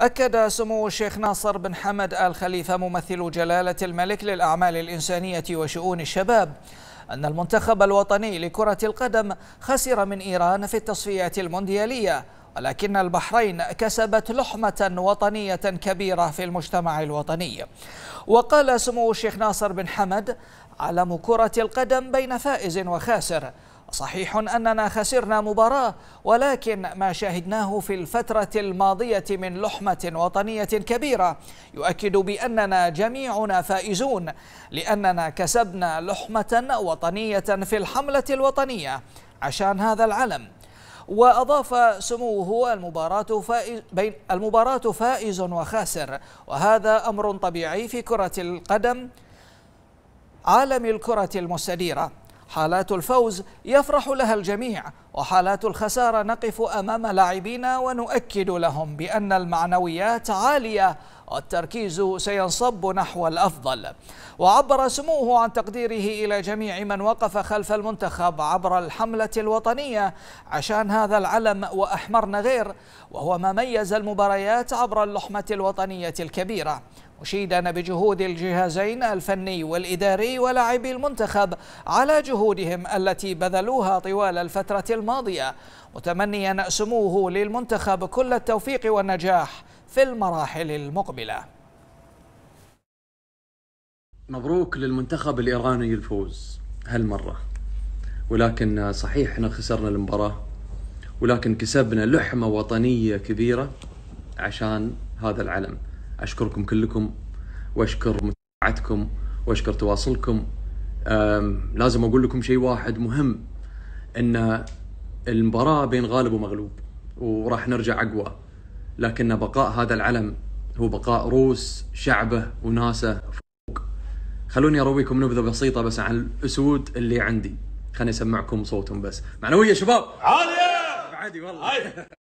أكد سمو الشيخ ناصر بن حمد آل خليفة ممثل جلالة الملك للأعمال الإنسانية وشؤون الشباب أن المنتخب الوطني لكرة القدم خسر من إيران في التصفيات المونديالية ولكن البحرين كسبت لحمة وطنية كبيرة في المجتمع الوطني وقال سمو الشيخ ناصر بن حمد علم كرة القدم بين فائز وخاسر صحيح أننا خسرنا مباراة ولكن ما شاهدناه في الفترة الماضية من لحمة وطنية كبيرة يؤكد بأننا جميعنا فائزون لأننا كسبنا لحمة وطنية في الحملة الوطنية عشان هذا العلم وأضاف سموه المباراة فائز, بين المباراة فائز وخاسر وهذا أمر طبيعي في كرة القدم عالم الكرة المستديرة حالات الفوز يفرح لها الجميع وحالات الخسارة نقف أمام لاعبينا ونؤكد لهم بأن المعنويات عالية والتركيز سينصب نحو الأفضل وعبر سموه عن تقديره إلى جميع من وقف خلف المنتخب عبر الحملة الوطنية عشان هذا العلم وأحمرنا غير وهو ما ميز المباريات عبر اللحمة الوطنية الكبيرة مشيدا بجهود الجهازين الفني والإداري ولاعبي المنتخب على جهودهم التي بذلوها طوال الفترة الماضية متمنيا سموه للمنتخب كل التوفيق والنجاح في المراحل المقبلة مبروك للمنتخب الإيراني الفوز هالمرة ولكن صحيح احنا خسرنا المباراة ولكن كسبنا لحمة وطنية كبيرة عشان هذا العلم أشكركم كلكم وأشكر متابعتكم وأشكر تواصلكم لازم أقول لكم شيء واحد مهم أن المباراة بين غالب ومغلوب وراح نرجع أقوى لكن بقاء هذا العلم هو بقاء روس شعبه وناسه فوق خلوني ارويكم نبذه بسيطه بس عن الاسود اللي عندي خليني اسمعكم صوتهم بس معنويه شباب عاليه بعدي والله